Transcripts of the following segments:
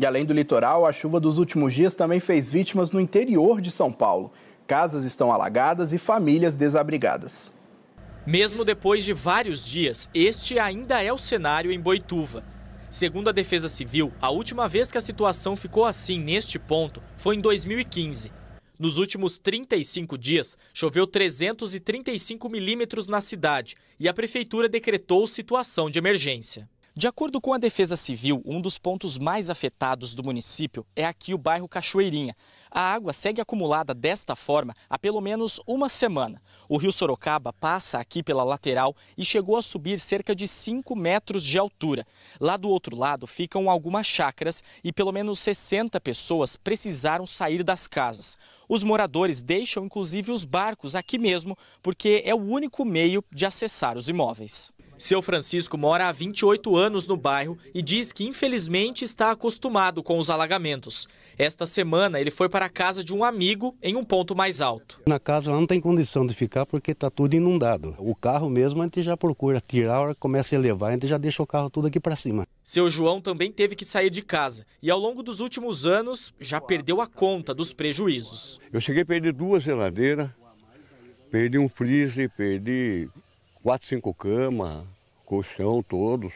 E além do litoral, a chuva dos últimos dias também fez vítimas no interior de São Paulo. Casas estão alagadas e famílias desabrigadas. Mesmo depois de vários dias, este ainda é o cenário em Boituva. Segundo a Defesa Civil, a última vez que a situação ficou assim neste ponto foi em 2015. Nos últimos 35 dias, choveu 335 milímetros na cidade e a prefeitura decretou situação de emergência. De acordo com a Defesa Civil, um dos pontos mais afetados do município é aqui o bairro Cachoeirinha. A água segue acumulada desta forma há pelo menos uma semana. O rio Sorocaba passa aqui pela lateral e chegou a subir cerca de 5 metros de altura. Lá do outro lado ficam algumas chácaras e pelo menos 60 pessoas precisaram sair das casas. Os moradores deixam inclusive os barcos aqui mesmo, porque é o único meio de acessar os imóveis. Seu Francisco mora há 28 anos no bairro e diz que infelizmente está acostumado com os alagamentos. Esta semana ele foi para a casa de um amigo em um ponto mais alto. Na casa lá não tem condição de ficar porque está tudo inundado. O carro mesmo a gente já procura tirar, a hora que começa a elevar, a gente já deixa o carro tudo aqui para cima. Seu João também teve que sair de casa e ao longo dos últimos anos já perdeu a conta dos prejuízos. Eu cheguei a perder duas geladeiras, perdi um freezer, perdi quatro, cinco camas, colchão todos.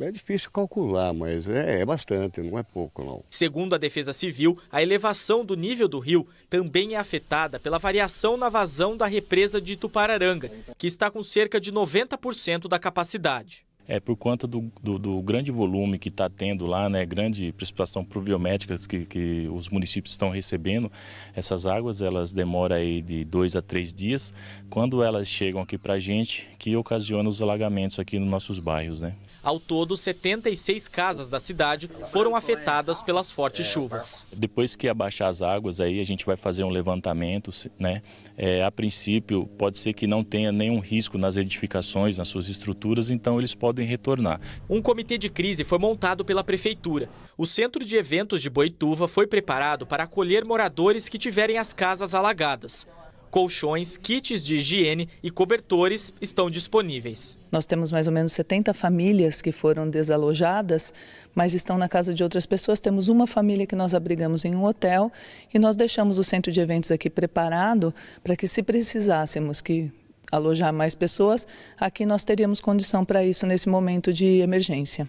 É difícil calcular, mas é, é, bastante, não é pouco não. Segundo a Defesa Civil, a elevação do nível do rio também é afetada pela variação na vazão da represa de Tupararanga, que está com cerca de 90% da capacidade. É por conta do, do, do grande volume que está tendo lá, né, grande precipitação pluviométrica que, que os municípios estão recebendo, essas águas elas demoram aí de dois a três dias, quando elas chegam aqui para a gente, que ocasiona os alagamentos aqui nos nossos bairros. Né. Ao todo, 76 casas da cidade foram afetadas pelas fortes chuvas. Depois que abaixar as águas, aí a gente vai fazer um levantamento. Né? É, a princípio, pode ser que não tenha nenhum risco nas edificações, nas suas estruturas, então eles podem podem retornar. Um comitê de crise foi montado pela prefeitura. O centro de eventos de Boituva foi preparado para acolher moradores que tiverem as casas alagadas. Colchões, kits de higiene e cobertores estão disponíveis. Nós temos mais ou menos 70 famílias que foram desalojadas, mas estão na casa de outras pessoas. Temos uma família que nós abrigamos em um hotel e nós deixamos o centro de eventos aqui preparado para que, se precisássemos que alojar mais pessoas, aqui nós teríamos condição para isso nesse momento de emergência.